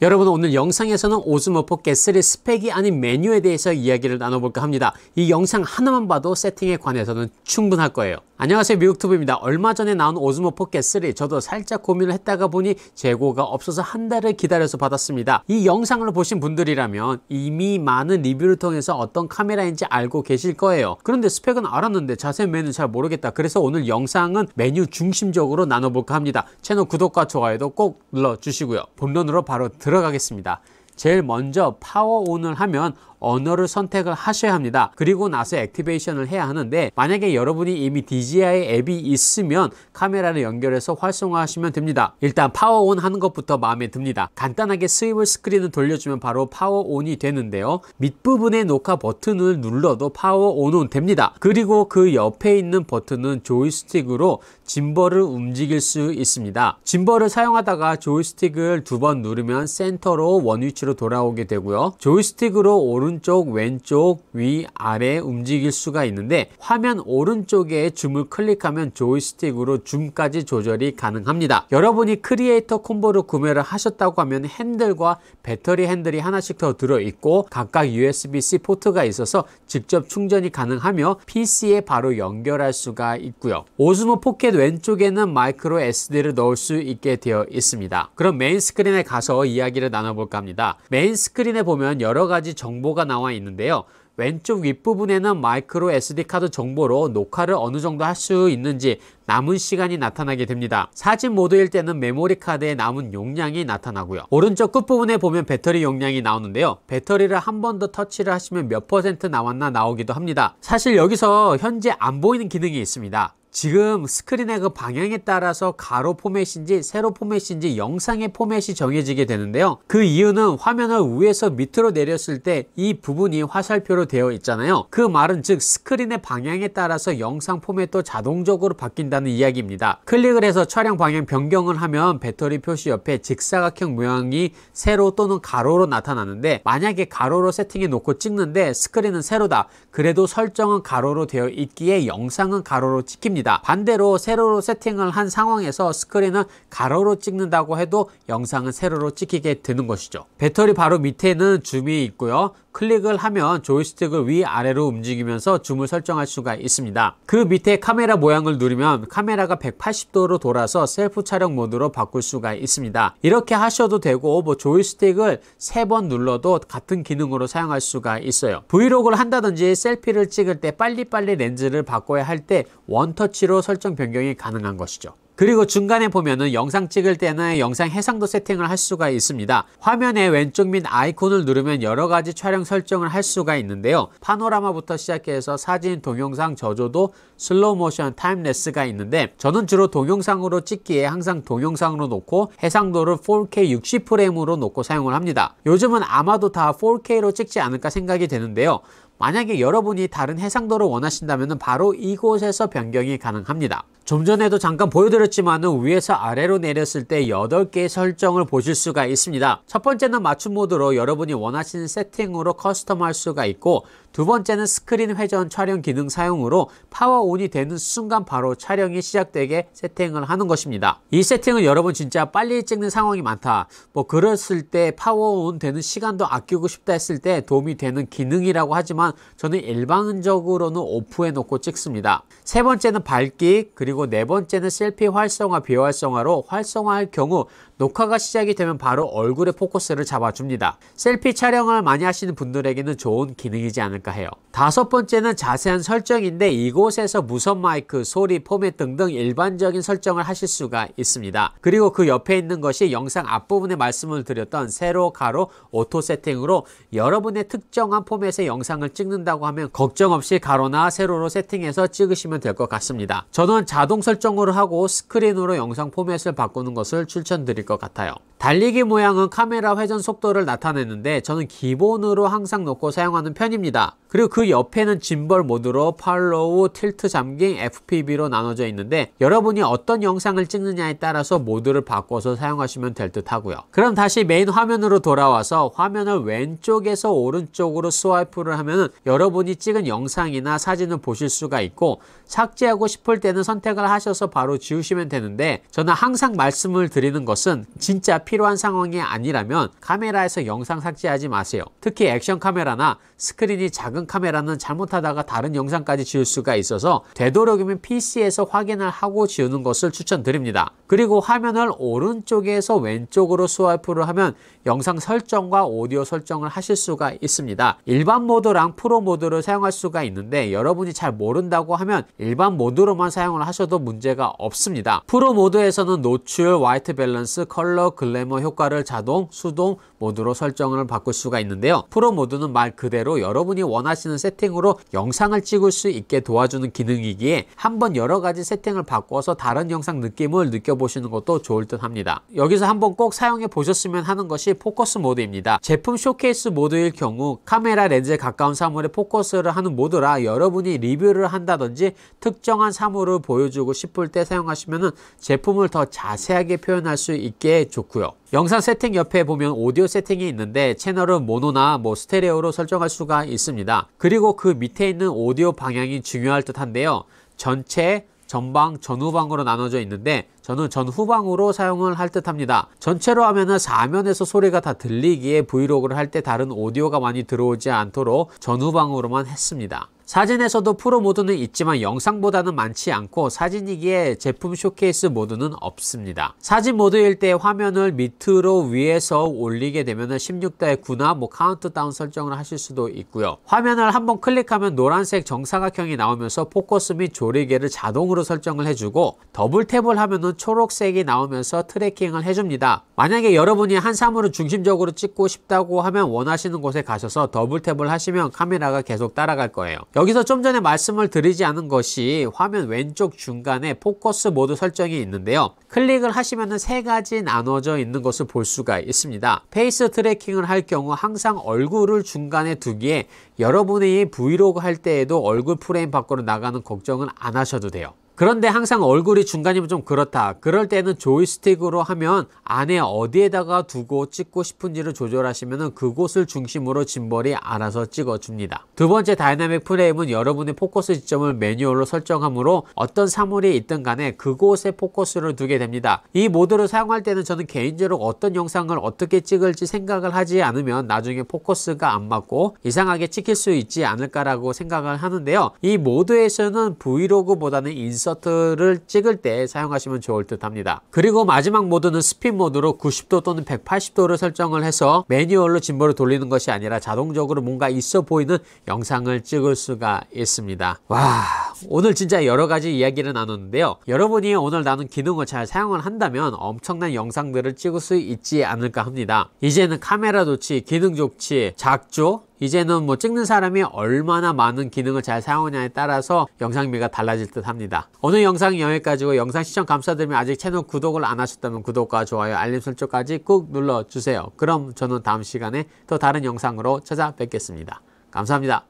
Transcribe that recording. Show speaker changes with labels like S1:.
S1: 여러분 오늘 영상에서는 오즈모포 게스리 스펙이 아닌 메뉴에 대해서 이야기를 나눠볼까 합니다. 이 영상 하나만 봐도 세팅에 관해서는 충분할 거예요. 안녕하세요 미국투브입니다. 얼마 전에 나온 오즈모 포켓3 저도 살짝 고민을 했다가 보니 재고가 없어서 한 달을 기다려서 받았습니다. 이 영상을 보신 분들이라면 이미 많은 리뷰를 통해서 어떤 카메라인지 알고 계실 거예요. 그런데 스펙은 알았는데 자세히 메뉴는 잘 모르겠다. 그래서 오늘 영상은 메뉴 중심적으로 나눠볼까 합니다. 채널 구독과 좋아요도 꼭 눌러주시고요. 본론으로 바로 들 들어가겠습니다. 제일 먼저 파워온을 하면 언어를 선택을 하셔야 합니다. 그리고 나서 액티베이션을 해야 하는데 만약에 여러분이 이미 DJI 앱이 있으면 카메라를 연결해서 활성화하시면 됩니다. 일단 파워온 하는 것부터 마음에 듭니다. 간단하게 스위블 스크린을 돌려주면 바로 파워온이 되는데요. 밑부분의 녹화 버튼을 눌러도 파워온은 됩니다. 그리고 그 옆에 있는 버튼은 조이스틱으로 짐벌을 움직일 수 있습니다. 짐벌을 사용하다가 조이스틱을 두 번 누르면 센터로 원위치로 상태로 돌아오게 되고요. 조이스틱으로 오른쪽, 왼쪽, 위, 아래 움직일 수가 있는데 화면 오른쪽에 줌을 클릭하면 조이스틱으로 줌까지 조절이 가능합니다. 여러분이 크리에이터 콤보를 구매를 하셨다고 하면 핸들과 배터리 핸들이 하나씩 더 들어있고 각각 USB-C 포트가 있어서 직접 충전이 가능하며 PC에 바로 연결할 수가 있고요. 오즈모 포켓 왼쪽에는 마이크로 SD를 넣을 수 있게 되어 있습니다. 그럼 메인 스크린에 가서 이야기를 나눠볼까 합니다. 메인 스크린에 보면 여러 가지 정보가 나와 있는데요. 왼쪽 윗부분에는 마이크로 SD카드 정보로 녹화를 어느 정도 할 수 있는지 남은 시간이 나타나게 됩니다. 사진 모드일 때는 메모리 카드에 남은 용량이 나타나고요. 오른쪽 끝부분에 보면 배터리 용량이 나오는데요. 배터리를 한 번 더 터치를 하시면 몇 퍼센트 나왔나 나오기도 합니다. 사실 여기서 현재 안 보이는 기능이 있습니다. 지금 스크린의 그 방향에 따라서 가로 포맷인지 세로 포맷인지 영상의 포맷이 정해지게 되는데요. 그 이유는 화면을 위에서 밑으로 내렸을 때 이 부분이 화살표로 되어 있잖아요. 그 말은 즉 스크린의 방향에 따라서 영상 포맷도 자동적으로 바뀐다는 이야기입니다. 클릭을 해서 촬영 방향 변경을 하면 배터리 표시 옆에 직사각형 모양이 세로 또는 가로로 나타나는데 만약에 가로로 세팅해 놓고 찍는데 스크린은 세로다. 그래도 설정은 가로로 되어 있기에 영상은 가로로 찍힙니다. 찍습니다. 반대로 세로로 세팅을 한 상황에서 스크린은 가로로 찍는다고 해도 영상은 세로로 찍히게 되는 것이죠. 배터리 바로 밑에는 줌이 있고요. 클릭을 하면 조이스틱을 위아래로 움직이면서 줌을 설정할 수가 있습니다. 그 밑에 카메라 모양을 누르면 카메라가 180도로 돌아서 셀프 촬영 모드로 바꿀 수가 있습니다. 이렇게 하셔도 되고 뭐 조이스틱을 3번 눌러도 같은 기능으로 사용할 수가 있어요. 브이로그를 한다든지 셀피를 찍을 때 빨리빨리 렌즈를 바꿔야 할 때 원터치로 설정 변경이 가능한 것이죠. 그리고 중간에 보면은 영상 찍을 때나 영상 해상도 세팅을 할 수가 있습니다. 화면의 왼쪽 및 아이콘을 누르면 여러 가지 촬영 설정을 할 수가 있는데요. 파노라마부터 시작해서 사진, 동영상, 저조도, 슬로우 모션, 타임레스가 있는데 저는 주로 동영상으로 찍기에 항상 동영상으로 놓고 해상도를 4K 60프레임으로 놓고 사용을 합니다. 요즘은 아마도 다 4K로 찍지 않을까 생각이 되는데요. 만약에 여러분이 다른 해상도를 원하신다면 바로 이곳에서 변경이 가능합니다. 좀 전에도 잠깐 보여드렸지만 위에서 아래로 내렸을 때 8개의 설정을 보실 수가 있습니다. 첫 번째는 맞춤 모드로 여러분이 원하시는 세팅으로 커스텀할 수가 있고 두 번째는 스크린 회전 촬영 기능 사용으로 파워온이 되는 순간 바로 촬영이 시작되게 세팅을 하는 것입니다. 이 세팅은 여러분 진짜 빨리 찍는 상황이 많다. 뭐 그랬을 때 파워온 되는 시간도 아끼고 싶다 했을 때 도움이 되는 기능이라고 하지만 저는 일반적으로는 오프해 놓고 찍습니다. 세 번째는 밝기 그리고 네 번째는 셀피 활성화 비활성화로 활성화할 경우 녹화가 시작이 되면 바로 얼굴에 포커스를 잡아줍니다. 셀피 촬영을 많이 하시는 분들에게는 좋은 기능이지 않을까 않을까 해요. 다섯 번째는 자세한 설정인데 이곳에서 무선 마이크, 소리, 포맷 등등 일반적인 설정을 하실 수가 있습니다. 그리고 그 옆에 있는 것이 영상 앞부분에 말씀을 드렸던 세로, 가로, 오토 세팅으로 여러분의 특정한 포맷의 영상을 찍는다고 하면 걱정 없이 가로나 세로로 세팅해서 찍으시면 될 것 같습니다. 저는 자동 설정으로 하고 스크린으로 영상 포맷을 바꾸는 것을 추천드릴 것 같아요. 달리기 모양은 카메라 회전 속도를 나타내는데 저는 기본으로 항상 놓고 사용하는 편입니다. 그리고 그 옆에는 짐벌 모드로 팔로우, 틸트 잠깅, FPV로 나눠져 있는데 여러분이 어떤 영상을 찍느냐에 따라서 모드를 바꿔서 사용하시면 될 듯 하고요. 그럼 다시 메인 화면으로 돌아와서 화면을 왼쪽에서 오른쪽으로 스와이프를 하면 여러분이 찍은 영상이나 사진을 보실 수가 있고 삭제하고 싶을 때는 선택을 하셔서 바로 지우시면 되는데 저는 항상 말씀을 드리는 것은 진짜 필요한 상황이 아니라면 카메라에서 영상 삭제하지 마세요. 특히 액션 카메라나 스크린이 작 작은 카메라는 잘못하다가 다른 영상까지 지울 수가 있어서 되도록이면 PC에서 확인을 하고 지우는 것을 추천드립니다. 그리고 화면을 오른쪽에서 왼쪽으로 스와이프를 하면 영상 설정과 오디오 설정을 하실 수가 있습니다. 일반 모드랑 프로 모드를 사용할 수가 있는데 여러분이 잘 모른다고 하면 일반 모드로만 사용을 하셔도 문제가 없습니다. 프로 모드에서는 노출, 화이트 밸런스, 컬러, 글래머 효과를 자동, 수동 모드로 설정을 바꿀 수가 있는데요. 프로 모드는 말 그대로 여러분이 원하시는 세팅으로 영상을 찍을 수 있게 도와주는 기능이기에 한번 여러 가지 세팅을 바꿔서 다른 영상 느낌을 느껴보시는 것도 좋을 듯 합니다. 여기서 한번 꼭 사용해 보셨으면 하는 것이 포커스 모드입니다. 제품 쇼케이스 모드일 경우 카메라 렌즈에 가까운 사물에 포커스를 하는 모드라 여러분이 리뷰를 한다든지 특정한 사물을 보여주고 싶을 때 사용하시면 제품을 더 자세하게 표현할 수 있게 좋고요. 영상 세팅 옆에 보면 오디오 세팅이 있는데 채널은 모노나 뭐 스테레오로 설정할 수가 있습니다. 있습니다. 그리고 그 밑에 있는 오디오 방향이 중요할 듯 한데요. 전체, 전방, 전후방으로 나눠져 있는데 저는 전후방으로 사용을 할 듯 합니다. 전체로 하면은 사면에서 소리가 다 들리기에 브이로그를 할 때 다른 오디오가 많이 들어오지 않도록 전후방으로만 했습니다. 사진에서도 프로 모드는 있지만 영상보다는 많지 않고 사진이기에 제품 쇼케이스 모드는 없습니다. 사진 모드일 때 화면을 밑으로 위에서 올리게 되면 16대 9나 뭐 카운트다운 설정을 하실 수도 있고요. 화면을 한번 클릭하면 노란색 정사각형이 나오면서 포커스 및 조리개를 자동으로 설정을 해주고 더블 탭을 하면 초록색이 나오면서 트래킹을 해줍니다. 만약에 여러분이 한 사물을 중심적으로 찍고 싶다고 하면 원하시는 곳에 가셔서 더블 탭을 하시면 카메라가 계속 따라갈 거예요. 여기서 좀 전에 말씀을 드리지 않은 것이 화면 왼쪽 중간에 포커스 모드 설정이 있는데요. 클릭을 하시면 세 가지 나눠져 있는 것을 볼 수가 있습니다. 페이스 트래킹을 할 경우 항상 얼굴을 중간에 두기에 여러분이 브이로그 할 때에도 얼굴 프레임 밖으로 나가는 걱정은 안 하셔도 돼요. 그런데 항상 얼굴이 중간이면 좀 그렇다. 그럴 때는 조이스틱으로 하면 안에 어디에다가 두고 찍고 싶은지를 조절하시면 그곳을 중심으로 짐벌이 알아서 찍어줍니다. 두 번째 다이나믹 프레임은 여러분의 포커스 지점을 매뉴얼로 설정하므로 어떤 사물이 있든 간에 그곳에 포커스를 두게 됩니다. 이 모드를 사용할 때는 저는 개인적으로 어떤 영상을 어떻게 찍을지 생각을 하지 않으면 나중에 포커스가 안 맞고 이상하게 찍힐 수 있지 않을까라고 생각을 하는데요. 이 모드에서는 브이로그보다는 인서 인서트를 찍을 때 사용하시면 좋을 듯 합니다. 그리고 마지막 모드는 스피 모드로 90도 또는 180도를 설정을 해서 매뉴얼로 짐벌을 돌리는 것이 아니라 자동적으로 뭔가 있어 보이는 영상을 찍을 수가 있습니다. 와 오늘 진짜 여러 가지 이야기를 나눴는데요. 여러분이 오늘 나눈 기능을 잘 사용을 한다면 엄청난 영상들을 찍을 수 있지 않을까 합니다. 이제는 카메라 조치, 기능 조치, 작조, 이제는 뭐 찍는 사람이 얼마나 많은 기능을 잘 사용하냐에 따라서 영상미가 달라질 듯 합니다. 오늘 영상 여기까지고 영상 시청 감사드리며 아직 채널 구독을 안 하셨다면 구독과 좋아요 알림 설정까지 꾹 눌러주세요. 그럼 저는 다음 시간에 또 다른 영상으로 찾아뵙겠습니다. 감사합니다.